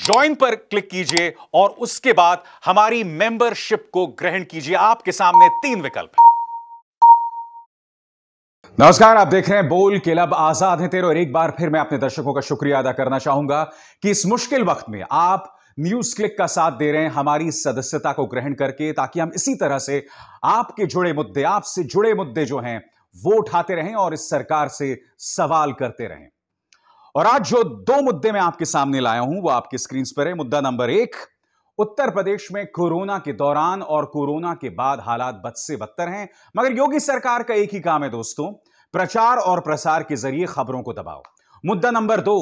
Join पर click कीजिए और उसके बाद हमारी मेंबरशिप को ग्रहण कीजिए आपके सामने तीन विकल्प है नमस्कार आप देख रहे हैं बोल के लब आजाद है तेरे और एक बार फिर मैं अपने दर्शकों का शुक्रिया अदा करना चाहूंगा कि इस मुश्किल वक्त में आप न्यूज क्लिक का साथ दे रहे हैं हमारी सदस्यता को ग्रहण करके ताकि हम इसी तरह से आपके जुड़े मुद्दे आपसे जुड़े मुद्दे जो हैं वो उठाते रहें और इस सरकार से सवाल करते रहें और आज जो दो मुद्दे मैं आपके सामने लाया हूं वो आपके स्क्रीन पर है मुद्दा नंबर एक उत्तर प्रदेश में कोरोना के दौरान और कोरोना के बाद हालात बद से बदतर हैं मगर योगी सरकार का एक ही काम है दोस्तों प्रचार और प्रसार के जरिए खबरों को दबाओ मुद्दा नंबर दो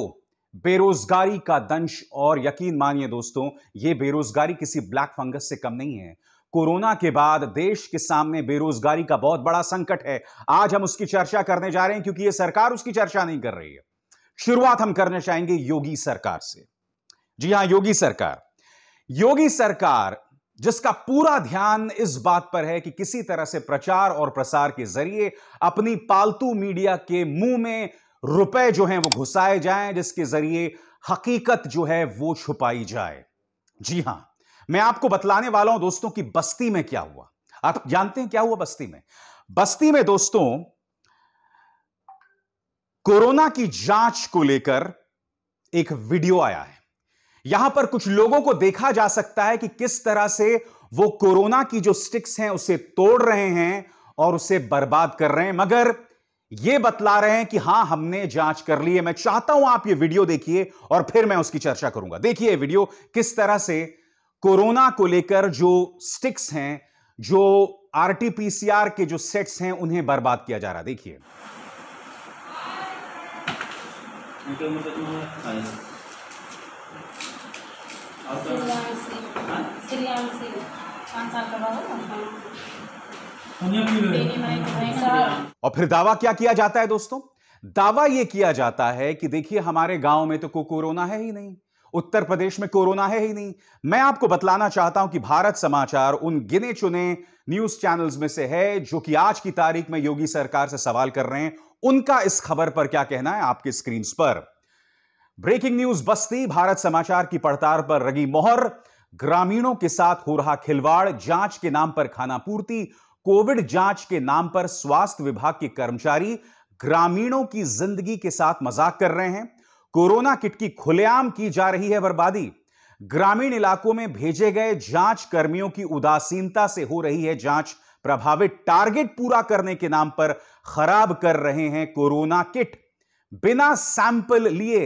बेरोजगारी का दंश और यकीन मानिए दोस्तों यह बेरोजगारी किसी ब्लैक फंगस से कम नहीं है कोरोना के बाद देश के सामने बेरोजगारी का बहुत बड़ा संकट है आज हम उसकी चर्चा करने जा रहे हैं क्योंकि यह सरकार उसकी चर्चा नहीं कर रही है शुरुआत हम करना चाहेंगे योगी सरकार से जी हां योगी सरकार योगी सरकार जिसका पूरा ध्यान इस बात पर है कि किसी तरह से प्रचार और प्रसार के जरिए अपनी पालतू मीडिया के मुंह में रुपए जो हैं वो घुसाए जाएं जिसके जरिए हकीकत जो है वो छुपाई जाए जी हां मैं आपको बतलाने वाला हूं दोस्तों की बस्ती में क्या हुआ आप जानते हैं क्या हुआ बस्ती में बस्ती में दोस्तों कोरोना की जांच को लेकर एक वीडियो आया है यहां पर कुछ लोगों को देखा जा सकता है कि किस तरह से वो कोरोना की जो स्टिक्स हैं उसे तोड़ रहे हैं और उसे बर्बाद कर रहे हैं मगर ये बतला रहे हैं कि हां हमने जांच कर ली है मैं चाहता हूं आप ये वीडियो देखिए और फिर मैं उसकी चर्चा करूंगा देखिए वीडियो किस तरह से कोरोना को लेकर जो स्टिक्स हैं जो आरटीपीसीआर के जो सेट्स हैं उन्हें बर्बाद किया जा रहा है देखिए उम्र हाँ। और फिर दावा क्या किया जाता है दोस्तों दावा यह किया जाता है कि देखिए हमारे गांव में तो को कोरोना है ही नहीं उत्तर प्रदेश में कोरोना है ही नहीं मैं आपको बतलाना चाहता हूं कि भारत समाचार उन गिने चुने न्यूज चैनल्स में से है जो कि आज की तारीख में योगी सरकार से सवाल कर रहे हैं उनका इस खबर पर क्या कहना है आपके स्क्रीन पर ब्रेकिंग न्यूज बस्ती भारत समाचार की पड़ताल पर रगी मोहर ग्रामीणों के साथ हो रहा खिलवाड़ जांच के नाम पर खानापूर्ति कोविड जांच के नाम पर स्वास्थ्य विभाग के कर्मचारी ग्रामीणों की जिंदगी के साथ मजाक कर रहे हैं कोरोना किट की खुलेआम की जा रही है बर्बादी ग्रामीण इलाकों में भेजे गए जांच कर्मियों की उदासीनता से हो रही है जांच प्रभावित टारगेट पूरा करने के नाम पर खराब कर रहे हैं कोरोना किट बिना सैंपल लिए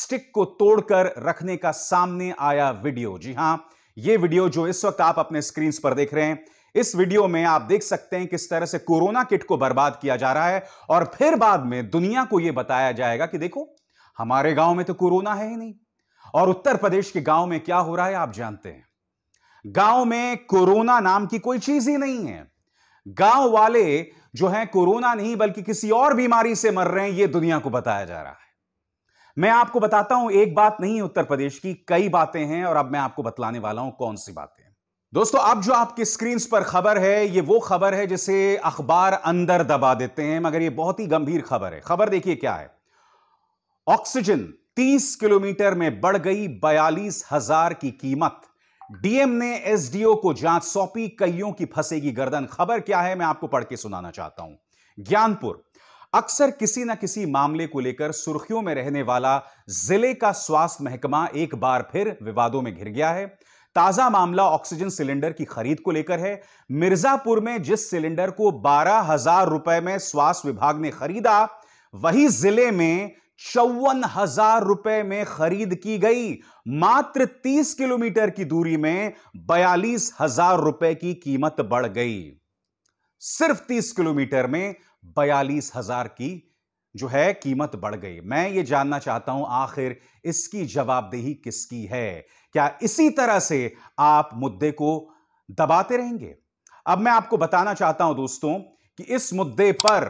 स्टिक को तोड़कर रखने का सामने आया वीडियो जी हां यह वीडियो जो इस वक्त आप अपने स्क्रीन पर देख रहे हैं इस वीडियो में आप देख सकते हैं किस तरह से कोरोना किट को बर्बाद किया जा रहा है और फिर बाद में दुनिया को यह बताया जाएगा कि देखो हमारे गांव में तो कोरोना है ही नहीं और उत्तर प्रदेश के गांव में क्या हो रहा है आप जानते हैं गांव में कोरोना नाम की कोई चीज ही नहीं है गांव वाले जो हैं कोरोना नहीं बल्कि किसी और बीमारी से मर रहे हैं यह दुनिया को बताया जा रहा है मैं आपको बताता हूं एक बात नहीं उत्तर प्रदेश की कई बातें हैं और अब मैं आपको बतलाने वाला हूं कौन सी बातें दोस्तों अब जो आपके स्क्रीन पर खबर है ये वो खबर है जिसे अखबार अंदर दबा देते हैं मगर ये बहुत ही गंभीर खबर है खबर देखिए क्या है ऑक्सीजन 30 किलोमीटर में बढ़ गई बयालीस हजार की कीमत डीएम ने एसडीओ को जांच सौंपी कईयों की फंसेगी गर्दन खबर क्या है मैं आपको पढ़ के सुनाना चाहता हूं ज्ञानपुर अक्सर किसी ना किसी मामले को लेकर सुर्खियों में रहने वाला जिले का स्वास्थ्य महकमा एक बार फिर विवादों में घिर गया है ताजा मामला ऑक्सीजन सिलेंडर की खरीद को लेकर है मिर्जापुर में जिस सिलेंडर को बारह हजार रुपए में स्वास्थ्य विभाग ने खरीदा वही जिले में चौवन हजार रुपए में खरीद की गई मात्र तीस किलोमीटर की दूरी में बयालीस हजार रुपए की कीमत बढ़ गई सिर्फ तीस किलोमीटर में बयालीस हजार की जो है कीमत बढ़ गई मैं ये जानना चाहता हूं आखिर इसकी जवाबदेही किसकी है क्या इसी तरह से आप मुद्दे को दबाते रहेंगे अब मैं आपको बताना चाहता हूं दोस्तों कि इस मुद्दे पर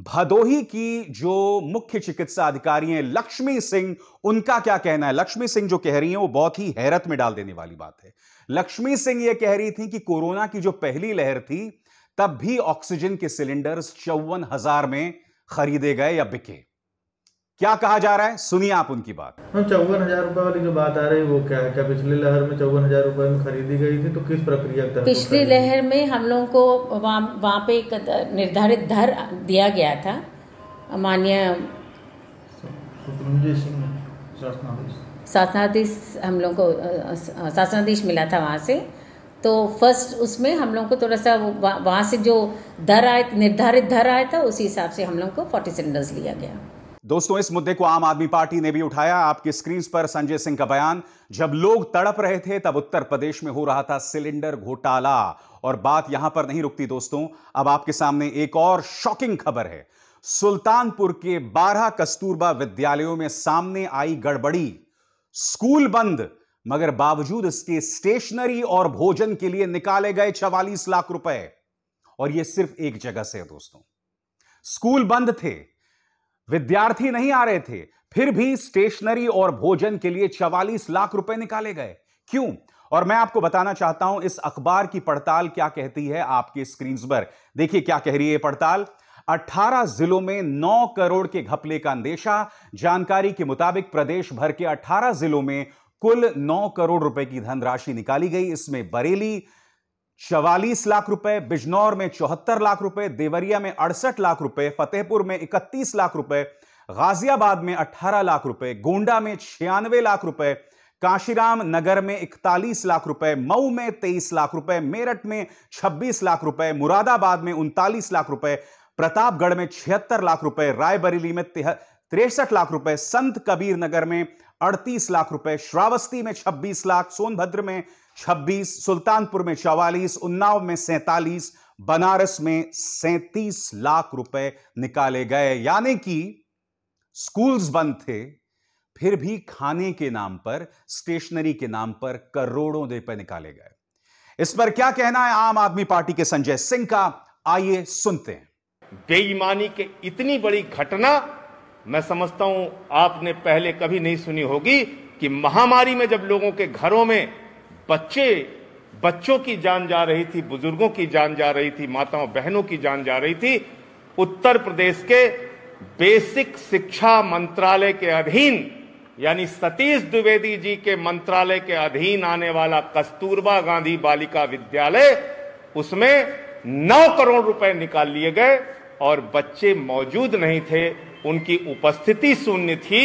भदोही की जो मुख्य चिकित्सा अधिकारी हैं लक्ष्मी सिंह उनका क्या कहना है लक्ष्मी सिंह जो कह रही हैं वो बहुत ही हैरत में डाल देने वाली बात है लक्ष्मी सिंह ये कह रही थी कि कोरोना की जो पहली लहर थी तब भी ऑक्सीजन के सिलेंडर्स चौवन हजार में खरीदे गए या बिके क्या कहा जा रहा है सुनिए आप उनकी बात चौवन हजार रूपए वाली जो बात आ रही है वो क्या है क्या पिछली लहर में चौवन हजार रूपए में खरीदी गई थी तो किस प्रक्रिया तहत पिछली लहर में हम लोगों को वहाँ पे एक निर्धारित दर दिया गया था मान्य शासनाधीश हम लोग को शासनाधीश मिला था वहाँ से तो फर्स्ट उसमें हम लोग को थोड़ा सा वहाँ से जो दर आए निर्धारित दर आया था उसी हिसाब से हम लोग को फोर्टी सिलेंडर्स लिया गया दोस्तों इस मुद्दे को आम आदमी पार्टी ने भी उठाया आपकी स्क्रीन पर संजय सिंह का बयान जब लोग तड़प रहे थे तब उत्तर प्रदेश में हो रहा था सिलेंडर घोटाला और बात यहां पर नहीं रुकती दोस्तों अब आपके सामने एक और शॉकिंग खबर है सुल्तानपुर के 12 कस्तूरबा विद्यालयों में सामने आई गड़बड़ी स्कूल बंद मगर बावजूद इसके स्टेशनरी और भोजन के लिए निकाले गए चवालीस लाख रुपए और यह सिर्फ एक जगह से है दोस्तों स्कूल बंद थे विद्यार्थी नहीं आ रहे थे फिर भी स्टेशनरी और भोजन के लिए चवालीस लाख रुपए निकाले गए क्यों और मैं आपको बताना चाहता हूं इस अखबार की पड़ताल क्या कहती है आपके स्क्रीन पर देखिए क्या कह रही है पड़ताल 18 जिलों में 9 करोड़ के घपले का अंदेशा जानकारी के मुताबिक प्रदेश भर के 18 जिलों में कुल 9 करोड़ रुपए की धनराशि निकाली गई इसमें बरेली चवालीस लाख रुपए बिजनौर में चौहत्तर लाख रुपए देवरिया में अड़सठ लाख रुपए फतेहपुर में इकतीस लाख रुपए गाजियाबाद में अठारह लाख रुपए गोंडा में छियानवे लाख रुपए काशीराम नगर में इकतालीस लाख रुपए मऊ में तेईस लाख रुपए मेरठ में छब्बीस लाख रुपए मुरादाबाद में उनतालीस लाख रुपए प्रतापगढ़ में छिहत्तर लाख रुपए रायबरेली में तिरसठ लाख रुपए संत कबीर नगर में अड़तीस लाख रुपए श्रावस्ती में छब्बीस लाख सोनभद्र में छब्बीस सुल्तानपुर में चवालीस उन्नाव में सैतालीस बनारस में सैतीस लाख रुपए निकाले गए यानी कि स्कूल्स बंद थे फिर भी खाने के नाम पर स्टेशनरी के नाम पर करोड़ों रुपए निकाले गए इस पर क्या कहना है आम आदमी पार्टी के संजय सिंह का आइए सुनते हैं बेईमानी के इतनी बड़ी घटना मैं समझता हूं आपने पहले कभी नहीं सुनी होगी कि महामारी में जब लोगों के घरों में बच्चे बच्चों की जान जा रही थी बुजुर्गों की जान जा रही थी माताओं बहनों की जान जा रही थी उत्तर प्रदेश के बेसिक शिक्षा मंत्रालय के अधीन यानी सतीश द्विवेदी जी के मंत्रालय के अधीन आने वाला कस्तूरबा गांधी बालिका विद्यालय उसमें नौ करोड़ रुपए निकाल लिए गए और बच्चे मौजूद नहीं थे उनकी उपस्थिति शून्य थी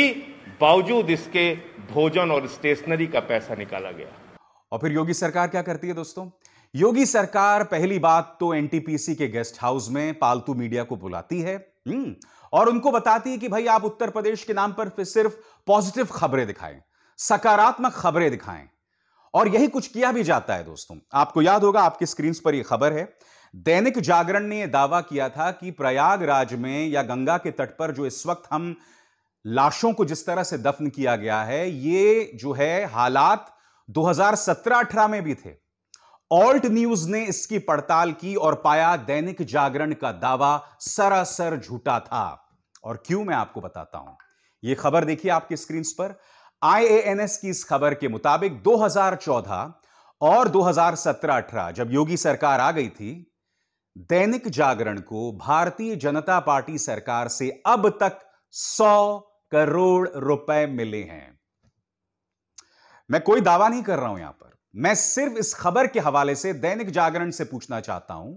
बावजूद इसके भोजन और स्टेशनरी का पैसा निकाला गया और फिर योगी सरकार क्या करती है दोस्तों योगी सरकार पहली बात तो एनटीपीसी के गेस्ट हाउस में पालतू मीडिया को बुलाती है हम्म, और उनको बताती है कि भाई आप उत्तर प्रदेश के नाम पर सिर्फ पॉजिटिव खबरें दिखाएं सकारात्मक खबरें दिखाएं और यही कुछ किया भी जाता है दोस्तों आपको याद होगा आपके स्क्रीन पर यह खबर है दैनिक जागरण ने यह दावा किया था कि प्रयागराज में या गंगा के तट पर जो इस वक्त हम लाशों को जिस तरह से दफन किया गया है ये जो है हालात 2017-18 में भी थे ऑल्ट न्यूज ने इसकी पड़ताल की और पाया दैनिक जागरण का दावा सरासर झूठा था और क्यों मैं आपको बताता हूं यह खबर देखिए आपकी स्क्रीन पर आईएएनएस की इस खबर के मुताबिक 2014 और 2017-18 जब योगी सरकार आ गई थी दैनिक जागरण को भारतीय जनता पार्टी सरकार से अब तक 100 करोड़ रुपए मिले हैं मैं कोई दावा नहीं कर रहा हूं यहां पर मैं सिर्फ इस खबर के हवाले से दैनिक जागरण से पूछना चाहता हूं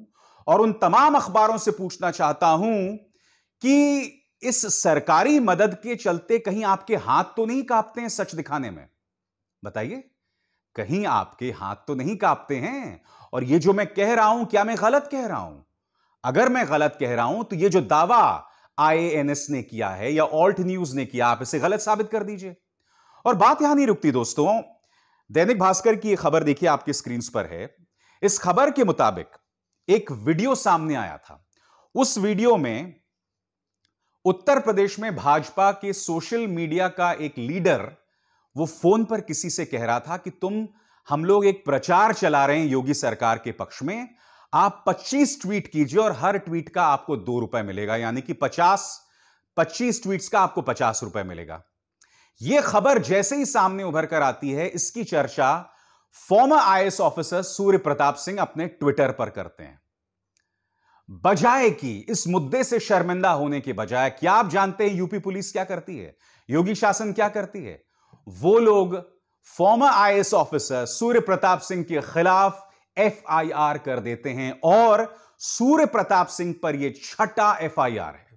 और उन तमाम अखबारों से पूछना चाहता हूं कि इस सरकारी मदद के चलते कहीं आपके हाथ तो नहीं कांपते हैं सच दिखाने में बताइए कहीं आपके हाथ तो नहीं कांपते हैं और ये जो मैं कह रहा हूं क्या मैं गलत कह रहा हूं अगर मैं गलत कह रहा हूं तो ये जो दावा आईएएनएस ने किया है या ऑल्ट न्यूज ने किया आप इसे गलत साबित कर दीजिए और बात यहां नहीं रुकती दोस्तों दैनिक भास्कर की खबर देखिए आपके स्क्रीन पर है इस खबर के मुताबिक एक वीडियो सामने आया था उस वीडियो में उत्तर प्रदेश में भाजपा के सोशल मीडिया का एक लीडर वो फोन पर किसी से कह रहा था कि तुम हम लोग एक प्रचार चला रहे हैं योगी सरकार के पक्ष में आप 25 ट्वीट कीजिए और हर ट्वीट का आपको दो रुपए मिलेगा यानी कि 50 25 ट्वीट्स का आपको पचास रुपए मिलेगा यह खबर जैसे ही सामने उभर कर आती है इसकी चर्चा former IAS officer Surya Pratap Singh अपने ट्विटर पर करते हैं बजाय कि इस मुद्दे से शर्मिंदा होने के बजाय क्या आप जानते हैं यूपी पुलिस क्या करती है योगी शासन क्या करती है वो लोग former IAS officer Surya Pratap Singh के खिलाफ एफआईआर कर देते हैं और सूर्य प्रताप सिंह पर यह छठा एफआईआर है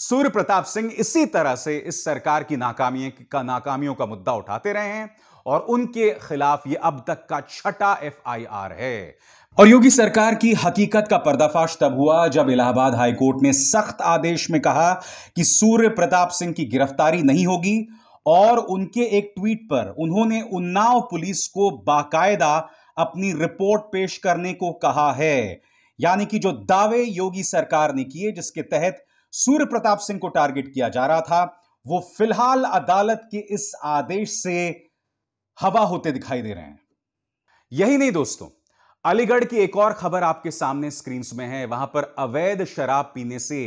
सूर्य प्रताप सिंह इसी तरह से इस सरकार की नाकामी का नाकामियों का मुद्दा उठाते रहे हैं और उनके खिलाफ ये अब तक का छठा एफआईआर है और योगी सरकार की हकीकत का पर्दाफाश तब हुआ जब इलाहाबाद हाईकोर्ट ने सख्त आदेश में कहा कि सूर्य प्रताप सिंह की गिरफ्तारी नहीं होगी और उनके एक ट्वीट पर उन्होंने उन्नाव पुलिस को बाकायदा अपनी रिपोर्ट पेश करने को कहा है यानी कि जो दावे योगी सरकार ने किए जिसके तहत सूर्य प्रताप सिंह को टारगेट किया जा रहा था वो फिलहाल अदालत के इस आदेश से हवा होते दिखाई दे रहे हैं यही नहीं दोस्तों अलीगढ़ की एक और खबर आपके सामने स्क्रीन में है वहां पर अवैध शराब पीने से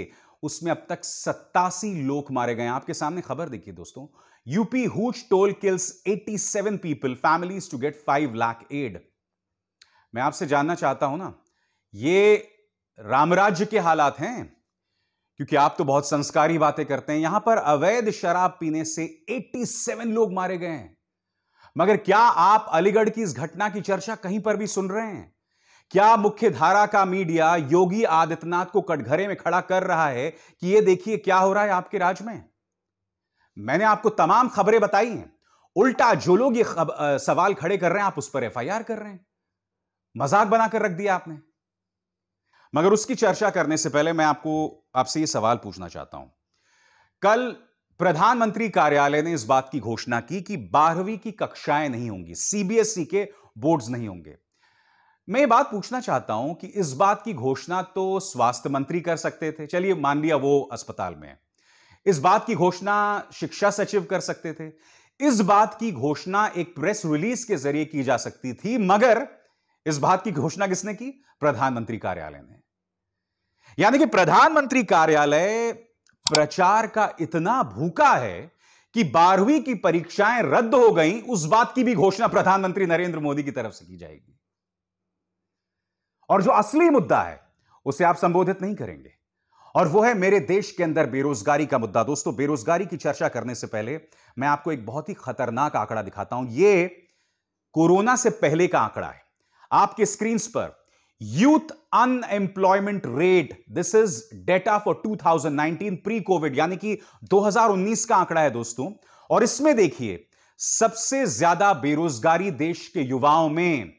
उसमें अब तक सत्तासी लोग मारे गए आपके सामने खबर देखिए दोस्तों UP hooch toll kills 87 people families to get 5 lakh aid मैं आपसे जानना चाहता हूं ना ये रामराज्य के हालात हैं क्योंकि आप तो बहुत संस्कारी बातें करते हैं यहां पर अवैध शराब पीने से 87 लोग मारे गए हैं मगर क्या आप अलीगढ़ की इस घटना की चर्चा कहीं पर भी सुन रहे हैं क्या मुख्य धारा का मीडिया योगी आदित्यनाथ को कटघरे में खड़ा कर रहा है कि यह देखिए क्या हो रहा है आपके राज्य में मैंने आपको तमाम खबरें बताई हैं उल्टा जो लोग ये सवाल खड़े कर रहे हैं आप उस पर एफआईआर कर रहे हैं मजाक बनाकर रख दिया आपने मगर उसकी चर्चा करने से पहले मैं आपको आपसे यह सवाल पूछना चाहता हूं कल प्रधानमंत्री कार्यालय ने इस बात की घोषणा की कि बारहवीं की कक्षाएं नहीं होंगी सीबीएसई के बोर्ड्स नहीं होंगे मैं ये बात पूछना चाहता हूं कि इस बात की घोषणा तो स्वास्थ्य मंत्री कर सकते थे चलिए मान लिया वो अस्पताल में इस बात की घोषणा शिक्षा सचिव कर सकते थे इस बात की घोषणा एक प्रेस रिलीज के जरिए की जा सकती थी मगर इस बात की घोषणा किसने की प्रधानमंत्री कार्यालय ने यानी कि प्रधानमंत्री कार्यालय प्रचार का इतना भूखा है कि बारहवीं की परीक्षाएं रद्द हो गई उस बात की भी घोषणा प्रधानमंत्री नरेंद्र मोदी की तरफ से की जाएगी और जो असली मुद्दा है उसे आप संबोधित नहीं करेंगे और वो है मेरे देश के अंदर बेरोजगारी का मुद्दा दोस्तों बेरोजगारी की चर्चा करने से पहले मैं आपको एक बहुत ही खतरनाक आंकड़ा दिखाता हूं ये कोरोना से पहले का आंकड़ा है आपके स्क्रीन पर youth unemployment rate this is data for 2019 pre covid यानी कि 2019 का आंकड़ा है दोस्तों और इसमें देखिए सबसे ज्यादा बेरोजगारी देश के युवाओं में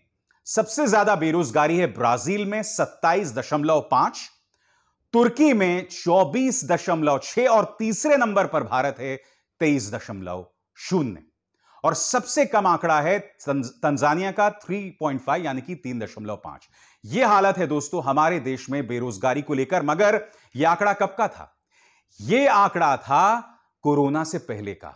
सबसे ज्यादा बेरोजगारी है ब्राजील में 27.5 तुर्की में 24.6 और तीसरे नंबर पर भारत है तेईस दशमलव शून्य और सबसे कम आंकड़ा है तंजानिया का 3.5 यानी कि 3.5 यह हालत है दोस्तों हमारे देश में बेरोजगारी को लेकर मगर यह आंकड़ा कब का था यह आंकड़ा था कोरोना से पहले का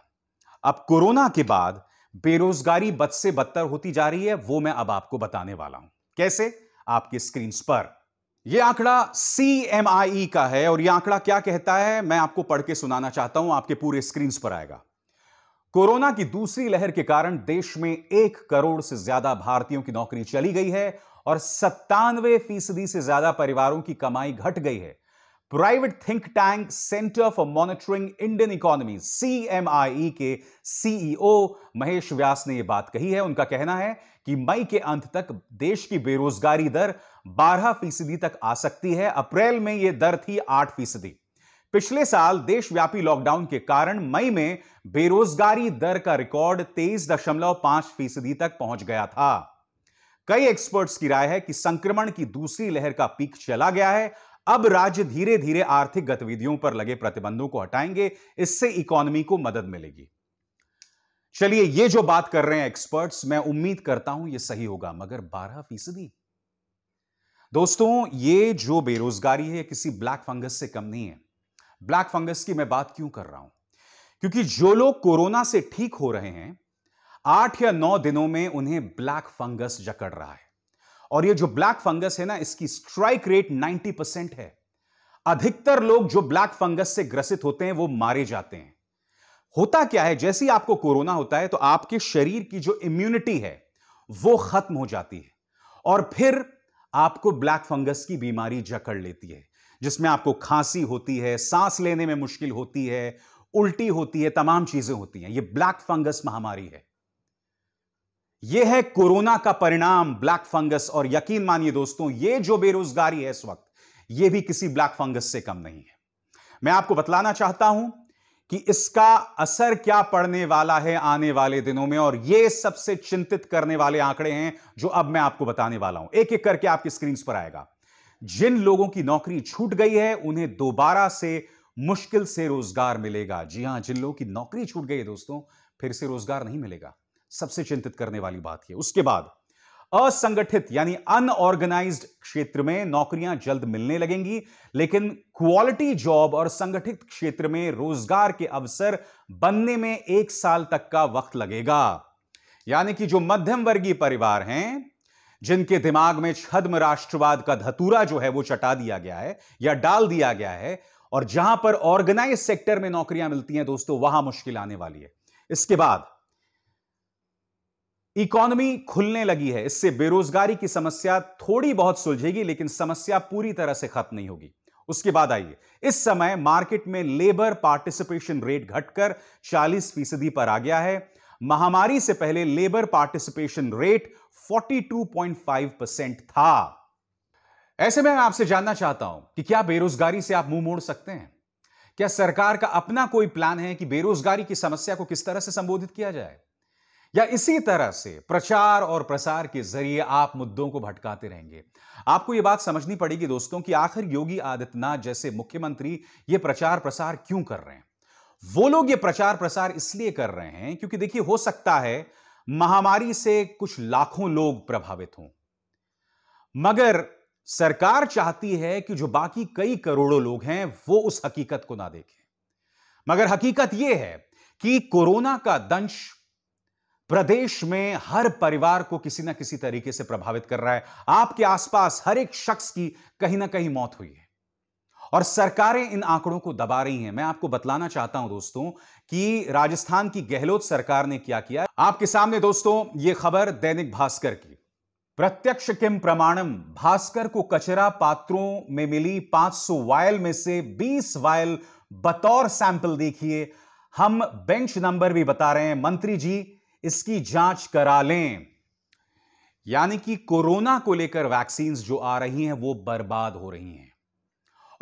अब कोरोना के बाद बेरोजगारी बद से बदतर होती जा रही है वो मैं अब आपको बताने वाला हूं कैसे आपके स्क्रीन पर यह आंकड़ा सी e का है और यह आंकड़ा क्या कहता है मैं आपको पढ़ के सुनाना चाहता हूं आपके पूरे स्क्रीन पर आएगा कोरोना की दूसरी लहर के कारण देश में एक करोड़ से ज्यादा भारतीयों की नौकरी चली गई है और सत्तानवे फीसदी से ज्यादा परिवारों की कमाई घट गई है private think tank centre for monitoring Indian economy C के सीईओ e महेश व्यास ने यह बात कही है उनका कहना है कि मई के अंत तक देश की बेरोजगारी दर 12 फीसदी तक आ सकती है अप्रैल में यह दर थी 8 फीसदी पिछले साल देशव्यापी लॉकडाउन के कारण मई में बेरोजगारी दर का रिकॉर्ड तेईस दशमलव पांच फीसदी तक पहुंच गया था कई एक्सपर्ट्स की राय है कि संक्रमण की दूसरी लहर का पीक चला गया है अब राज्य धीरे धीरे आर्थिक गतिविधियों पर लगे प्रतिबंधों को हटाएंगे इससे इकोनॉमी को मदद मिलेगी चलिए ये जो बात कर रहे हैं एक्सपर्ट्स मैं उम्मीद करता हूं ये सही होगा मगर बारह फीसदी दोस्तों ये जो बेरोजगारी है किसी ब्लैक फंगस से कम नहीं है ब्लैक फंगस की मैं बात क्यों कर रहा हूं क्योंकि जो लोग कोरोना से ठीक हो रहे हैं आठ या नौ दिनों में उन्हें ब्लैक फंगस जकड़ रहा है और ये जो ब्लैक फंगस है ना इसकी स्ट्राइक रेट 90 परसेंट है अधिकतर लोग जो ब्लैक फंगस से ग्रसित होते हैं वो मारे जाते हैं होता क्या है जैसे ही आपको कोरोना होता है तो आपके शरीर की जो इम्यूनिटी है वो खत्म हो जाती है और फिर आपको ब्लैक फंगस की बीमारी जकड़ लेती है जिसमें आपको खांसी होती है सांस लेने में मुश्किल होती है उल्टी होती है तमाम चीजें होती हैं ये ब्लैक फंगस महामारी है यह है कोरोना का परिणाम ब्लैक फंगस और यकीन मानिए दोस्तों ये जो बेरोजगारी है इस वक्त यह भी किसी ब्लैक फंगस से कम नहीं है मैं आपको बतलाना चाहता हूं कि इसका असर क्या पड़ने वाला है आने वाले दिनों में और ये सबसे चिंतित करने वाले आंकड़े हैं जो अब मैं आपको बताने वाला हूं एक एक करके आपकी स्क्रीन पर आएगा जिन लोगों की नौकरी छूट गई है उन्हें दोबारा से मुश्किल से रोजगार मिलेगा जी हां जिन लोगों की नौकरी छूट गई है दोस्तों फिर से रोजगार नहीं मिलेगा सबसे चिंतित करने वाली बात है उसके बाद असंगठित यानी अनऑर्गेनाइज्ड क्षेत्र में नौकरियां जल्द मिलने लगेंगी लेकिन क्वालिटी जॉब और संगठित क्षेत्र में रोजगार के अवसर बनने में एक साल तक का वक्त लगेगा यानी कि जो मध्यम वर्गीय परिवार हैं जिनके दिमाग में छद्म राष्ट्रवाद का धतूरा जो है वो चटा दिया गया है या डाल दिया गया है और जहां पर ऑर्गेनाइज सेक्टर में नौकरियां मिलती हैं दोस्तों वहां मुश्किल आने वाली है इसके बाद इकोनॉमी खुलने लगी है इससे बेरोजगारी की समस्या थोड़ी बहुत सुलझेगी लेकिन समस्या पूरी तरह से खत्म नहीं होगी उसके बाद आइए इस समय मार्केट में लेबर पार्टिसिपेशन रेट घटकर 40 फीसदी पर आ गया है महामारी से पहले लेबर पार्टिसिपेशन रेट 42.5 परसेंट था ऐसे में मैं आपसे जानना चाहता हूं कि क्या बेरोजगारी से आप मुंह मोड़ सकते हैं क्या सरकार का अपना कोई प्लान है कि बेरोजगारी की समस्या को किस तरह से संबोधित किया जाए या इसी तरह से प्रचार और प्रसार के जरिए आप मुद्दों को भटकाते रहेंगे आपको यह बात समझनी पड़ेगी दोस्तों कि आखिर योगी आदित्यनाथ जैसे मुख्यमंत्री ये प्रचार प्रसार क्यों कर रहे हैं वो लोग ये प्रचार प्रसार इसलिए कर रहे हैं क्योंकि देखिए हो सकता है महामारी से कुछ लाखों लोग प्रभावित हों मगर सरकार चाहती है कि जो बाकी कई करोड़ों लोग हैं वो उस हकीकत को ना देखें मगर हकीकत यह है कि कोरोना का दंश प्रदेश में हर परिवार को किसी ना किसी तरीके से प्रभावित कर रहा है आपके आसपास हर एक शख्स की कहीं ना कहीं मौत हुई है और सरकारें इन आंकड़ों को दबा रही हैं मैं आपको बतलाना चाहता हूं दोस्तों कि राजस्थान की गहलोत सरकार ने क्या किया आपके सामने दोस्तों यह खबर दैनिक भास्कर की प्रत्यक्ष किम प्रमाणम भास्कर को कचरा पात्रों में मिली 500 वायल में से 20 वायल बतौर सैंपल देखिए हम बेंच नंबर भी बता रहे हैं मंत्री जी इसकी जांच करा लें यानी कि कोरोना को लेकर वैक्सीन जो आ रही हैं वो बर्बाद हो रही हैं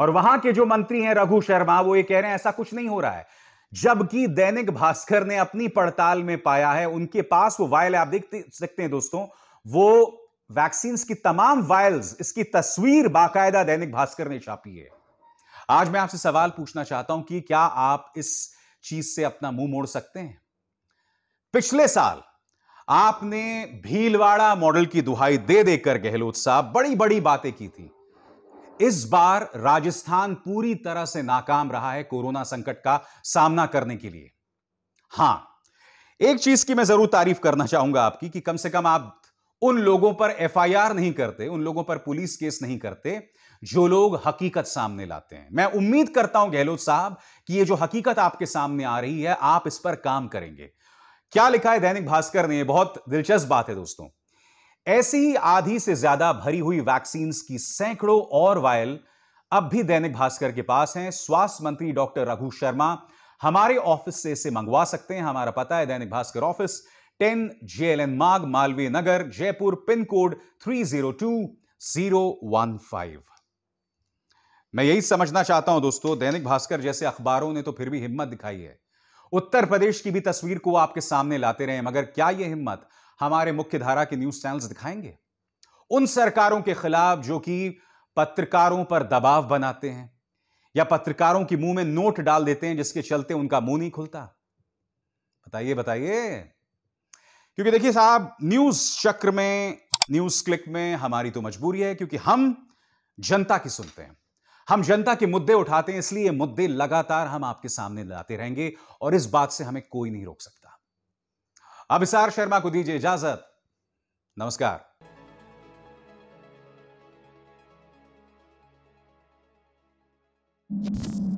और वहां के जो मंत्री हैं रघु शर्मा वो ये कह रहे हैं ऐसा कुछ नहीं हो रहा है जबकि दैनिक भास्कर ने अपनी पड़ताल में पाया है उनके पास वो वायल आप देख सकते हैं दोस्तों वो वैक्सीन की तमाम वायल्स इसकी तस्वीर बाकायदा दैनिक भास्कर ने छापी है आज मैं आपसे सवाल पूछना चाहता हूं कि क्या आप इस चीज से अपना मुंह मोड़ सकते हैं पिछले साल आपने भीलवाड़ा मॉडल की दुहाई दे देकर गहलोत साहब बड़ी बड़ी बातें की थी इस बार राजस्थान पूरी तरह से नाकाम रहा है कोरोना संकट का सामना करने के लिए हां एक चीज की मैं जरूर तारीफ करना चाहूंगा आपकी कि कम से कम आप उन लोगों पर एफआईआर नहीं करते उन लोगों पर पुलिस केस नहीं करते जो लोग हकीकत सामने लाते हैं मैं उम्मीद करता हूं गहलोत साहब कि ये जो हकीकत आपके सामने आ रही है आप इस पर काम करेंगे क्या लिखा है दैनिक भास्कर ने बहुत दिलचस्प बात है दोस्तों ऐसी ही आधी से ज्यादा भरी हुई वैक्सीन की सैकड़ों और वायल अब भी दैनिक भास्कर के पास हैं स्वास्थ्य मंत्री डॉक्टर रघु शर्मा हमारे ऑफिस से इसे मंगवा सकते हैं हमारा पता है Dainik Bhaskar office ten J L N Marg Malviya Nagar Jaipur pin code three zero two zero one five मैं यही समझना चाहता हूं दोस्तों दैनिक भास्कर जैसे अखबारों ने तो फिर भी हिम्मत दिखाई है उत्तर प्रदेश की भी तस्वीर को आपके सामने लाते रहे मगर क्या यह हिम्मत हमारे मुख्य धारा के न्यूज चैनल्स दिखाएंगे उन सरकारों के खिलाफ जो कि पत्रकारों पर दबाव बनाते हैं या पत्रकारों के मुंह में नोट डाल देते हैं जिसके चलते उनका मुंह नहीं खुलता बताइए बताइए क्योंकि देखिए साहब न्यूज चक्र में न्यूज क्लिक में हमारी तो मजबूरी है क्योंकि हम जनता की सुनते हैं हम जनता के मुद्दे उठाते हैं इसलिए मुद्दे लगातार हम आपके सामने लाते रहेंगे और इस बात से हमें कोई नहीं रोक सकता अभिसार शर्मा को दीजिए इजाजत नमस्कार you